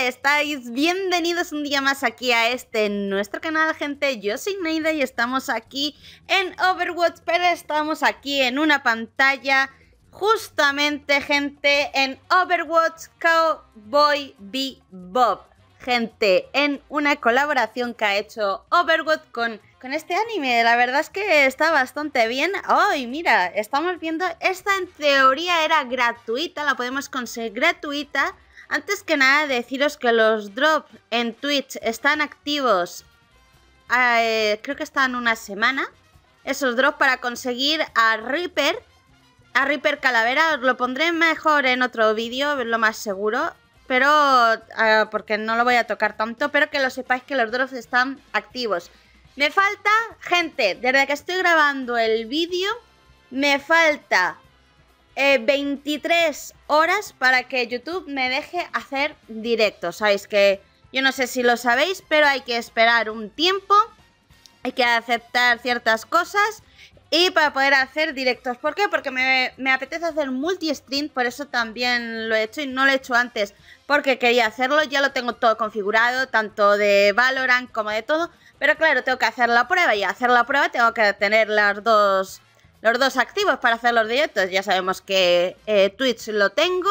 ¿Estáis bienvenidos un día más aquí a este nuestro canal, gente? Yo soy Neida y estamos aquí en Overwatch, pero estamos aquí en una pantalla justamente, gente, en Overwatch Cowboy Bebop. Gente, en una colaboración que ha hecho Overwatch con con este anime. La verdad es que está bastante bien. ¡Ay, mira! Estamos viendo. Esta en teoría era gratuita, la podemos conseguir gratuita. Antes que nada deciros que los drops en Twitch están activos, eh, creo que están una semana. Esos drops para conseguir a Reaper, a Reaper Calavera, os lo pondré mejor en otro vídeo, lo más seguro. Pero, eh, porque no lo voy a tocar tanto, pero que lo sepáis que los drops están activos. Me falta, gente, desde que estoy grabando el vídeo, me falta 23 eh, horas para que YouTube me deje hacer directos. Sabéis que yo no sé si lo sabéis, pero hay que esperar un tiempo, hay que aceptar ciertas cosas y para poder hacer directos. ¿Por qué? Porque me, apetece hacer multi-stream, por eso también lo he hecho y no lo he hecho antes porque quería hacerlo. Ya lo tengo todo configurado, tanto de Valorant como de todo. Pero claro, tengo que hacer la prueba y hacer la prueba tengo que tener las dos los dos activos para hacer los directos. Ya sabemos que eh, Twitch lo tengo,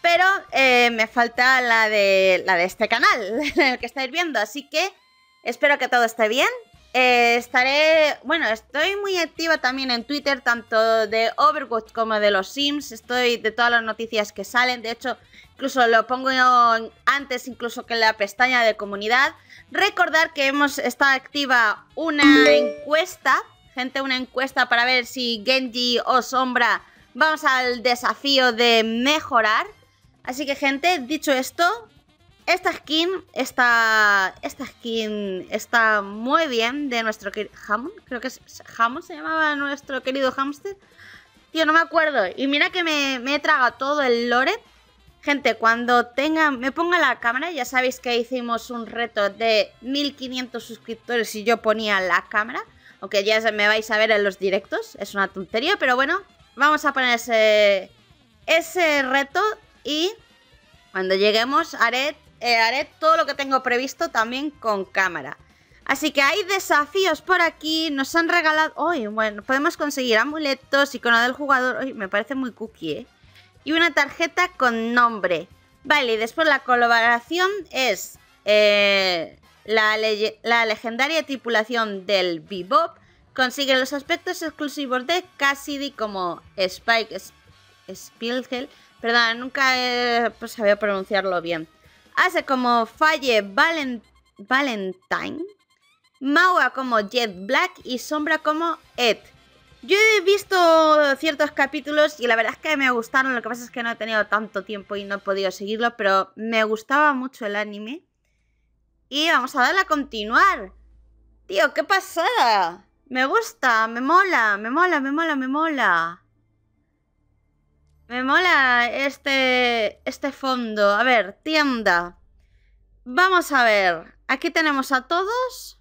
pero eh, me falta la de, la de este canal, el que estáis viendo. Así que espero que todo esté bien. Eh, estaré, bueno, estoy muy activa también en Twitter, tanto de Overwatch como de los Sims. Estoy de todas las noticias que salen. De hecho, incluso lo pongo antes, incluso que en la pestaña de comunidad. Recordar que hemos estado activa una encuesta gente, una encuesta para ver si Genji o Sombra vamos al desafío de mejorar. Así que, gente, dicho esto, esta skin está. Esta skin está muy bien de nuestro querido. Hammond, creo que es. Hamon, se llamaba nuestro querido hamster. Tío, no me acuerdo. Y mira que me, me tragado todo el lore. Gente, cuando tenga, me ponga la cámara, ya sabéis que hicimos un reto de 1500 suscriptores y yo ponía la cámara. Aunque ya me vais a ver en los directos, es una tontería, pero bueno, vamos a poner ese, reto y cuando lleguemos haré, eh, haré todo lo que tengo previsto también con cámara. Así que hay desafíos por aquí, nos han regalado... hoy bueno, podemos conseguir amuletos, icono del jugador... ¡Uy! me parece muy cookie, ¿eh? Y una tarjeta con nombre. Vale, y después la colaboración es... Eh, la, legendaria tripulación del Bebop consigue los aspectos exclusivos de Cassidy como Spike Spiegel. Perdón, nunca pues, sabía pronunciarlo bien. Hace como Falle Valentine, Maua como Jet Black y Sombra como Ed. Yo he visto ciertos capítulos y la verdad es que me gustaron, lo que pasa es que no he tenido tanto tiempo y no he podido seguirlo, pero me gustaba mucho el anime. Y vamos a darle a continuar. Tío, qué pasada. Me gusta, me mola, me mola, me mola, me mola. Me mola este, este fondo. A ver, tienda. Vamos a ver. Aquí tenemos a todos.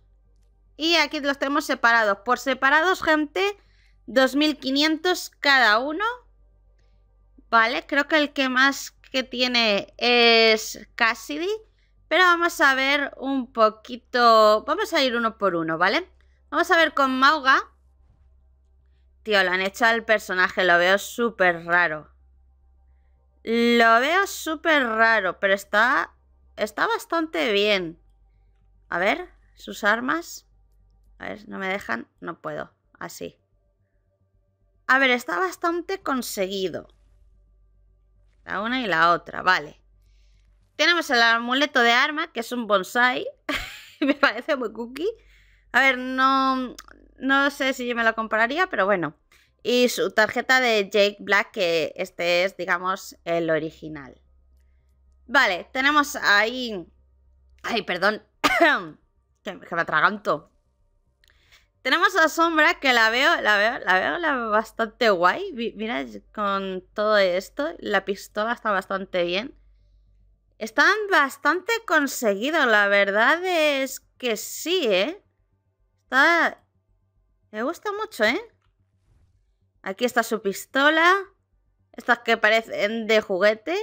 Y aquí los tenemos separados. Por separados, gente, 2.500 cada uno. Vale, creo que el que más que tiene es Cassidy. Pero vamos a ver un poquito... Vamos a ir uno por uno, ¿vale? Vamos a ver con Mauga. Tío, lo han hecho al personaje, lo veo súper raro. Lo veo súper raro, pero está... Está bastante bien. A ver, sus armas. A ver, no me dejan, no puedo. Así. A ver, está bastante conseguido. La una y la otra, vale. Tenemos el amuleto de arma, que es un bonsai. me parece muy cookie. A ver, no, no sé si yo me lo compraría, pero bueno. Y su tarjeta de Jake Black, que este es, digamos, el original. Vale, tenemos ahí... Ay, perdón. que, me atraganto. Tenemos la Sombra, que la veo, la veo, la veo bastante guay. Mira, con todo esto, la pistola está bastante bien. Están bastante conseguidos, la verdad es que sí, ¿eh? Está... Me gusta mucho, ¿eh? Aquí está su pistola. Estas que parecen de juguete.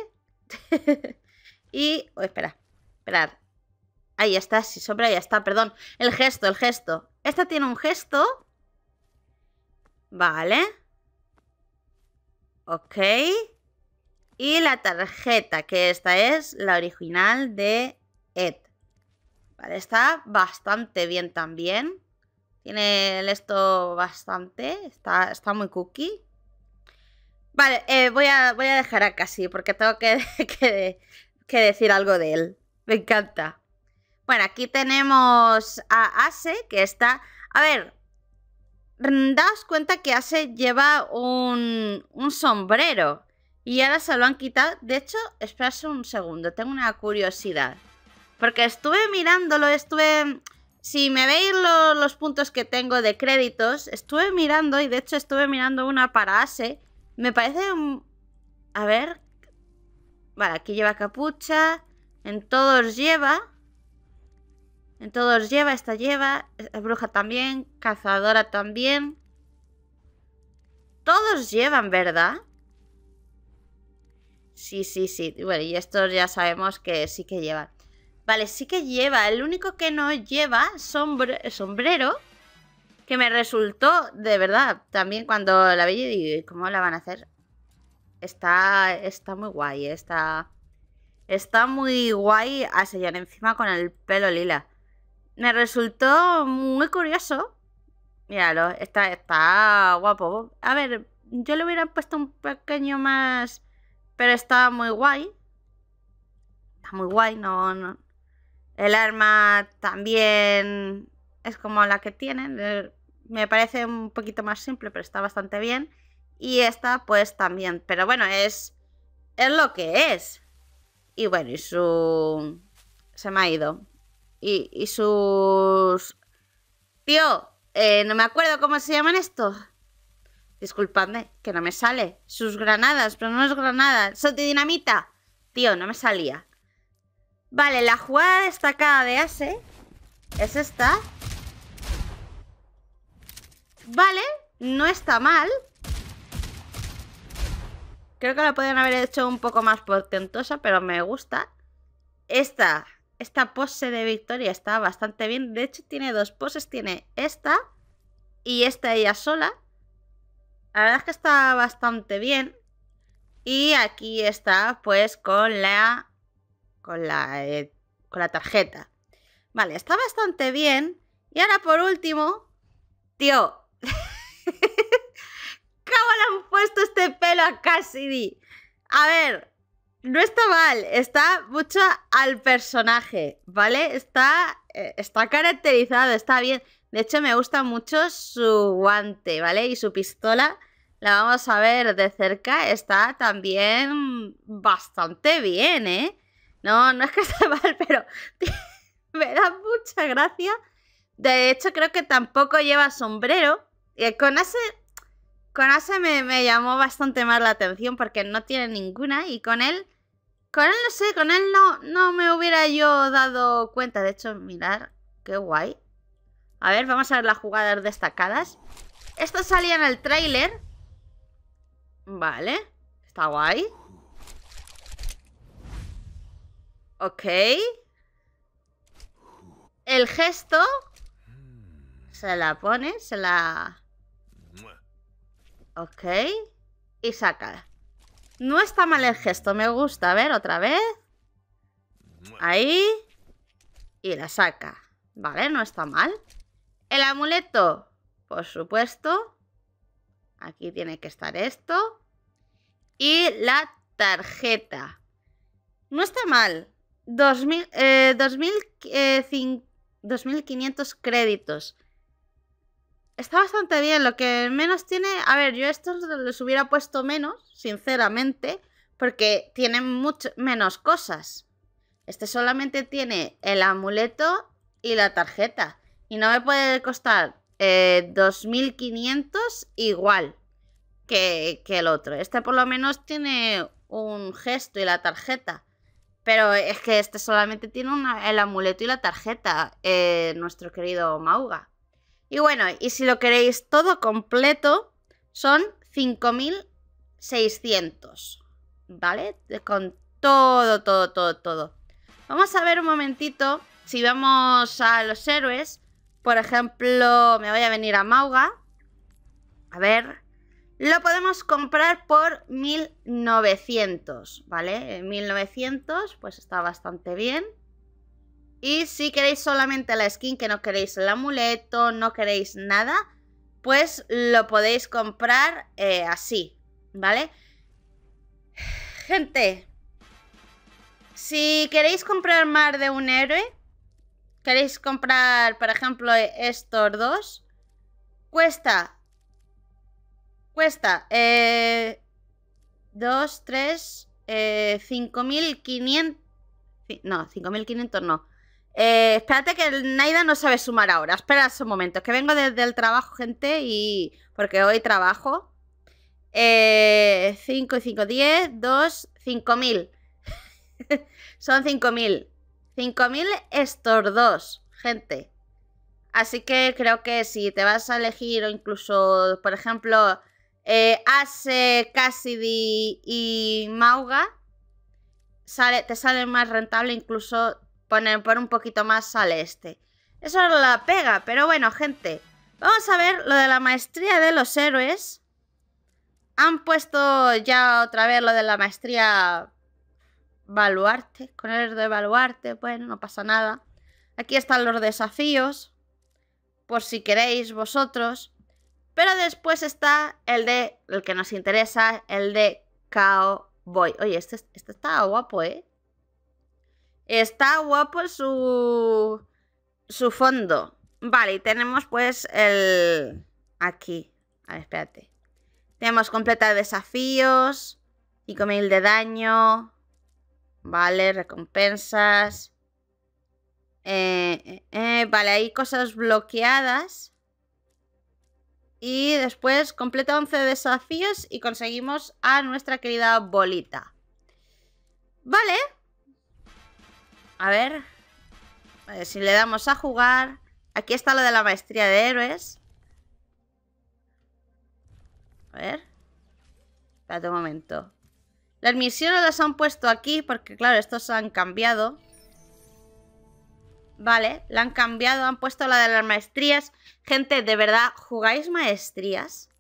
y... Oh, espera, espera, esperar Ahí está, si sobra ya está, perdón. El gesto, el gesto. Esta tiene un gesto. Vale. Ok. Y la tarjeta, que esta es la original de Ed. Vale, está bastante bien también. Tiene esto bastante, está, está muy cookie. Vale, eh, voy, a, voy a dejar a Casi porque tengo que, que, decir algo de él. Me encanta. Bueno, aquí tenemos a Ase, que está... A ver, mm, daos cuenta que Ase lleva un, un sombrero. Y ahora se lo han quitado. De hecho, esperarse un segundo, tengo una curiosidad. Porque estuve mirándolo, estuve... Si me veis los puntos que tengo de créditos, estuve mirando y de hecho estuve mirando una para ASE. Me parece A ver... Vale, aquí lleva capucha. En todos lleva... En todos lleva, esta lleva, bruja también, cazadora también. Todos llevan, ¿verdad? Sí, sí, sí. Bueno, y estos ya sabemos que sí que llevan. Vale, sí que lleva. El único que no lleva sombrero, que me resultó, de verdad, también cuando la vi, Y ¿cómo la van a hacer? Está, está muy guay, está, está muy guay a sellar encima con el pelo lila. Me resultó muy curioso. Míralo, está, está guapo. A ver, yo le hubiera puesto un pequeño más pero está muy guay. Está muy guay, no, no. El arma también es como la que tienen. Eh, me parece un poquito más simple, pero está bastante bien. Y esta, pues también. Pero bueno, es. Es lo que es. Y bueno, y su. Se me ha ido. Y, y sus. Tío, eh, no me acuerdo cómo se llaman estos disculpadme, que no me sale. Sus granadas, pero no es granada. dinamita. Tío, no me salía. Vale, la jugada destacada de Ase ¿eh? es esta. Vale, no está mal. Creo que la podrían haber hecho un poco más portentosa, pero me gusta. Esta, esta pose de victoria está bastante bien. De hecho, tiene dos poses. Tiene esta y esta ella sola. La verdad es que está bastante bien. Y aquí está pues con la... Con la, eh, con la tarjeta. Vale, está bastante bien. Y ahora por último... Tío. ¿Cómo le han puesto este pelo a Cassidy? A ver, no está mal, está mucho al personaje, ¿vale? Está, eh, está caracterizado, está bien. De hecho, me gusta mucho su guante, ¿vale? Y su pistola la vamos a ver de cerca. Está también bastante bien, ¿eh? No, no es que esté mal, pero me da mucha gracia. De hecho, creo que tampoco lleva sombrero. Y con ese, con ese me, llamó bastante mal la atención porque no tiene ninguna. Y con él, con él no sé, con él no, no me hubiera yo dado cuenta. De hecho, mirar, qué guay. A ver, vamos a ver las jugadas destacadas. Esto salía en el tráiler. Vale. Está guay. Ok. El gesto. Se la pone, se la... Ok. Y saca. No está mal el gesto, me gusta. A ver, otra vez. Ahí. Y la saca. Vale, no está mal. El amuleto, por supuesto. Aquí tiene que estar esto. Y la tarjeta. No está mal. 2.500 eh, eh, créditos. Está bastante bien. Lo que menos tiene... A ver, yo estos les hubiera puesto menos, sinceramente, porque tienen mucho menos cosas. Este solamente tiene el amuleto y la tarjeta. Y no me puede costar 2.500 eh, igual que, el otro. Este por lo menos tiene un gesto y la tarjeta. Pero es que este solamente tiene el amuleto y la tarjeta, eh, nuestro querido Mauga. Y bueno, y si lo queréis todo completo, son 5.600, ¿vale? Con todo, todo, todo, todo. Vamos a ver un momentito, si vamos a los héroes, por ejemplo, me voy a venir a Mauga. A ver. Lo podemos comprar por 1900, ¿vale? 1900, pues está bastante bien. Y si queréis solamente la skin, que no queréis el amuleto, no queréis nada, pues lo podéis comprar eh, así, ¿vale? Gente, si queréis comprar más de un héroe, queréis comprar, por ejemplo, estos dos, cuesta, cuesta, eh, 2, 3, eh, 5.500, no, 5.500 no. Eh, espérate que el Naida no sabe sumar ahora, espera un momento, que vengo desde el trabajo, gente, y porque hoy trabajo. Eh, 5 y 5, 10, 2, 5.000. Son 5.000. 5.000 estordos, gente. Así que creo que si te vas a elegir o incluso, por ejemplo, eh, Ace, Cassidy y Mauga, te sale más rentable incluso poner por un poquito más sale este. Eso es la pega, pero bueno, gente. Vamos a ver lo de la maestría de los héroes. Han puesto ya otra vez lo de la maestría evaluarte, Con el de evaluarte bueno, no pasa nada. Aquí están los desafíos, por si queréis vosotros. Pero después está el de, el que nos interesa, el de Cowboy. Oye, este, este está guapo, ¿eh? Está guapo su, su fondo. Vale, y tenemos pues el... Aquí. A ver, espérate. Tenemos completar desafíos, y 5.000 de daño, Vale, recompensas. Eh, eh, eh, vale, hay cosas bloqueadas. Y después completa 11 desafíos y conseguimos a nuestra querida bolita. Vale. A ver. ver si le damos a jugar. Aquí está lo de la maestría de héroes. A ver. Espérate un momento. Las misiones las han puesto aquí porque, claro, estos han cambiado. Vale, la han cambiado, han puesto la de las maestrías. Gente, de verdad, ¿jugáis maestrías?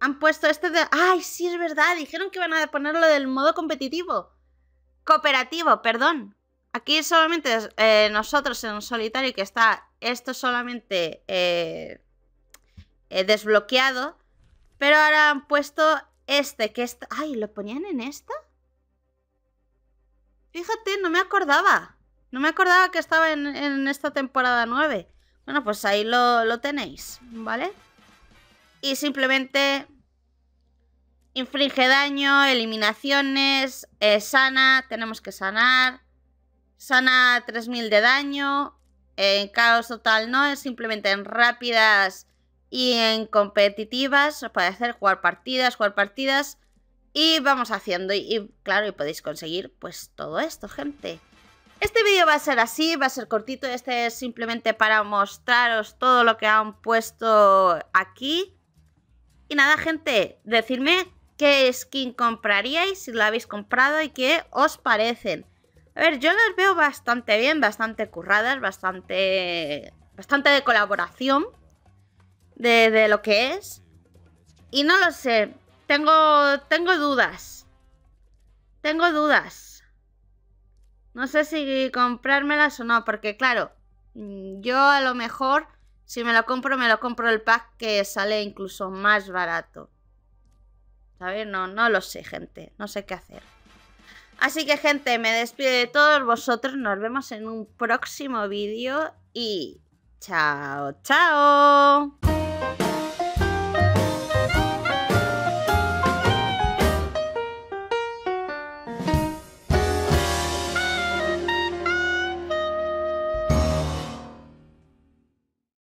Han puesto este de... ¡Ay, sí, es verdad! Dijeron que iban a ponerlo del modo competitivo. Cooperativo, perdón. Aquí solamente eh, nosotros en solitario, que está esto solamente eh, eh, desbloqueado. Pero ahora han puesto este que está... Ay, ¿lo ponían en esta? Fíjate, no me acordaba. No me acordaba que estaba en, esta temporada 9. Bueno, pues ahí lo, tenéis, ¿vale? Y simplemente inflige daño, eliminaciones, eh, sana, tenemos que sanar. Sana 3000 de daño, en caos total no, es simplemente en rápidas y en competitivas os puede hacer jugar partidas, jugar partidas. Y vamos haciendo. Y, claro, y podéis conseguir pues todo esto, gente. Este vídeo va a ser así, va a ser cortito. Este es simplemente para mostraros todo lo que han puesto aquí. Y nada, gente, decidme qué skin compraríais, si lo habéis comprado y qué os parecen. A ver, yo las veo bastante bien, bastante curradas, bastante, bastante de colaboración de, lo que es. Y no lo sé, tengo, tengo dudas. Tengo dudas. No sé si comprármelas o no, porque claro, mm, yo a lo mejor, si me lo compro, me lo compro el pack que sale incluso más barato. ¿Sabes? No, no lo sé, gente. No sé qué hacer. Así que, gente, me despido de todos vosotros. Nos vemos en un próximo vídeo y... ¡Chao, chao!